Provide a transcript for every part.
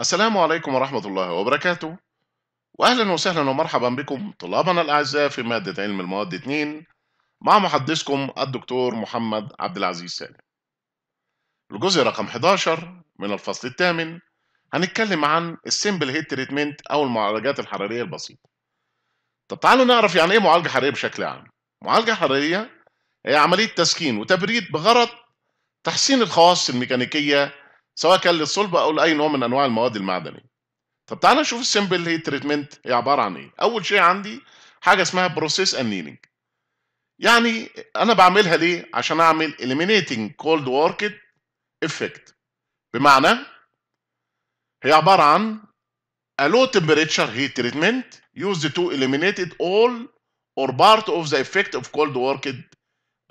السلام عليكم ورحمة الله وبركاته وأهلا وسهلا ومرحبا بكم طلابنا الأعزاء في مادة علم المواد 2 مع محدثكم الدكتور محمد عبد العزيز سالم الجزء رقم 11 من الفصل الثامن هنتكلم عن السيمبل هيت تريتمنت أو المعالجات الحرارية البسيطة طب تعالوا نعرف يعني إيه معالجة حرارية بشكل عام معالجة حرارية هي عملية تسكين وتبريد بغرض تحسين الخواص الميكانيكية سواء كان للصلب او لاي نوع من انواع المواد المعدنيه طب تعالى نشوف السمبل هي تريتمنت هي عباره عن ايه اول شيء عندي حاجه اسمها بروسيس انيلينج. يعني انا بعملها ليه عشان اعمل eliminating cold وركد effect بمعنى هي عباره عن a low temperature heat treatment used to eliminate all or part of the effect of cold worked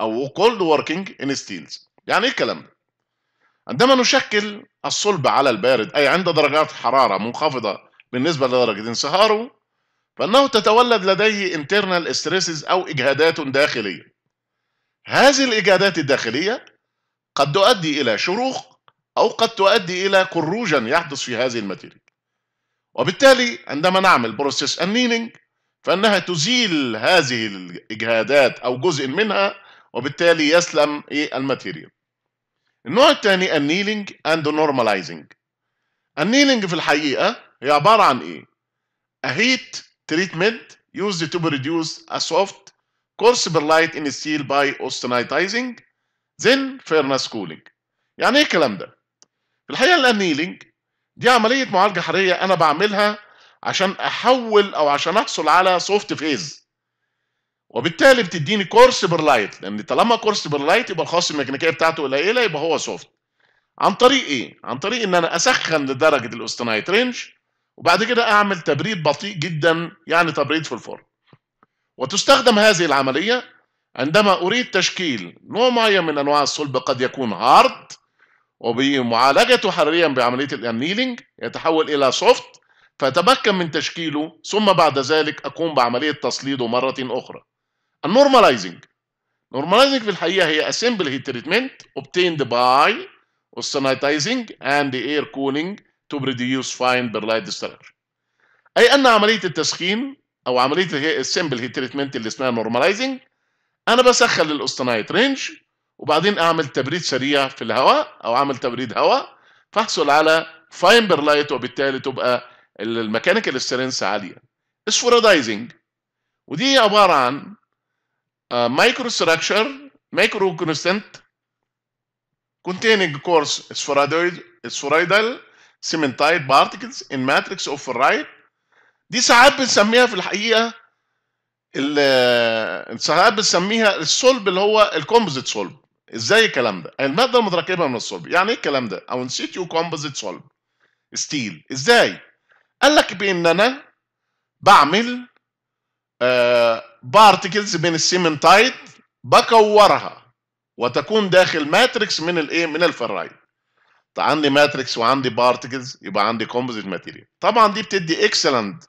او cold working in steels يعني ايه الكلام ده عندما نشكل الصلب على البارد أي عند درجات حرارة منخفضة بالنسبة لدرجة انصهاره فإنه تتولد لديه internal stresses أو إجهادات داخلية هذه الإجهادات الداخلية قد تؤدي إلى شروخ أو قد تؤدي إلى كروجا يحدث في هذه الماتيريال وبالتالي عندما نعمل بروسيس أنينينج فإنها تزيل هذه الإجهادات أو جزء منها وبالتالي يسلم الماتيريال النوع الثاني النيلينج اند نورماليزنج النيلينج في الحقيقه هي عباره عن ايه؟ A heat treatment used to produce a soft crucible light in steel by austenitizing then furnace cooling يعني ايه الكلام ده؟ في الحقيقه النيلينج دي عمليه معالجه حراريه انا بعملها عشان احول او عشان احصل على سوفت فيز وبالتالي بتديني كورس لايت لان طالما كورس لايت يبقى الخاصيه الميكانيكيه بتاعته قليله يبقى هو سوفت عن طريق ايه عن طريق ان انا اسخن لدرجه الاوستنايت رينج وبعد كده اعمل تبريد بطيء جدا يعني تبريد في الفرن وتستخدم هذه العمليه عندما اريد تشكيل نوع معين من انواع الصلب قد يكون هارد وبمعالجته حراريا بعمليه الانيلينج يتحول الى سوفت فاتمكن من تشكيله ثم بعد ذلك اقوم بعمليه تصليده مره اخرى النورماليزنج نورماليزنج في الحقيقه هي simple heat treatment obtained by austenitizing and air cooling to produce fine بيرلايت ستراكشر اي ان عمليه التسخين او عمليه السمبل هيت تريتمنت اللي اسمها نورماليزنج انا بسخن الاوستنايت رينج وبعدين اعمل تبريد سريع في الهواء او اعمل تبريد هواء فاحصل على فاين بيرلايت وبالتالي تبقى الميكانيكال سترينث عاليه. اسفورادايزنج ودي عباره عن ستراكشر مايكرو كونستنت containing coarse spheroidal, spheroidal cementite particles in matrix of ferrite. دي ساعات بنسميها في الحقيقه آه، ساعات بنسميها الصلب اللي هو الكومبوزيت صلب. ازاي الكلام ده؟ يعني الماده المتركبه من الصلب، يعني ايه الكلام ده؟ او نسيتيو كومبوزيت صلب ستيل، ازاي؟ قال لك بان انا بعمل بارتكلز آه، من السيمنتايد بكورها وتكون داخل ماتريكس من الايه من الفرايد طيب عندي ماتريكس وعندي بارتكلز يبقى عندي كومبوزيت ماتيريال طبعا دي بتدي اكسلنت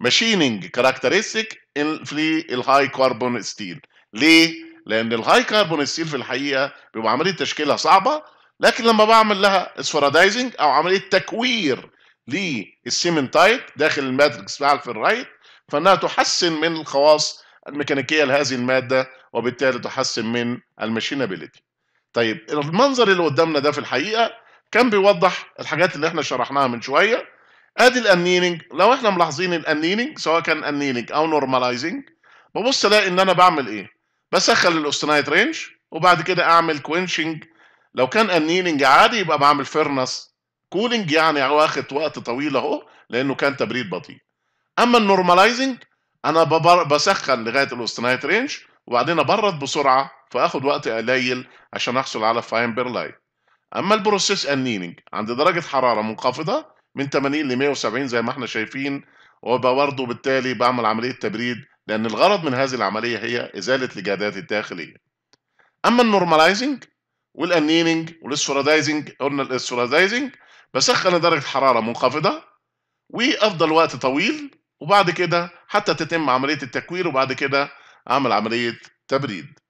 ماشينينج كاركترستيك في الهاي كاربون ستيل ليه لان الهاي كاربون ستيل في الحقيقه بيبقى عمليه تشكيلها صعبه لكن لما بعمل لها اسفرادايزنج او عمليه تكوير للسيمنتايت داخل الماتريكس بتاع الفرايد فانها تحسن من الخواص الميكانيكيه لهذه الماده وبالتالي تحسن من الماشينابيلتي. طيب المنظر اللي قدامنا ده في الحقيقه كان بيوضح الحاجات اللي احنا شرحناها من شويه ادي الانيننج لو احنا ملاحظين الانيننج سواء كان انيننج او نورماليزنج ببص الاقي ان انا بعمل ايه بسخن الاوستنايت رينج وبعد كده اعمل كوينشنج لو كان انيننج عادي يبقى بعمل فيرنس كولينج يعني واخد وقت طويل اهو لانه كان تبريد بطيء اما النورماليزنج انا بسخن لغايه الاوستنايت رينج وبعدين ابرد بسرعه فاخد وقت قليل عشان احصل على فاين بيرلايت اما البروسيس انينج عند درجه حراره منخفضه من 80 ل 170 زي ما احنا شايفين وبورده بالتالي بعمل عمليه تبريد لان الغرض من هذه العمليه هي ازاله الجهادات الداخليه اما النورماليزنج والانينج والاستورادايزنج قلنا الاستورادايزنج بسخن درجه حراره منخفضه وافضل وقت طويل وبعد كده حتى تتم عملية التكوير وبعد كده اعمل عملية تبريد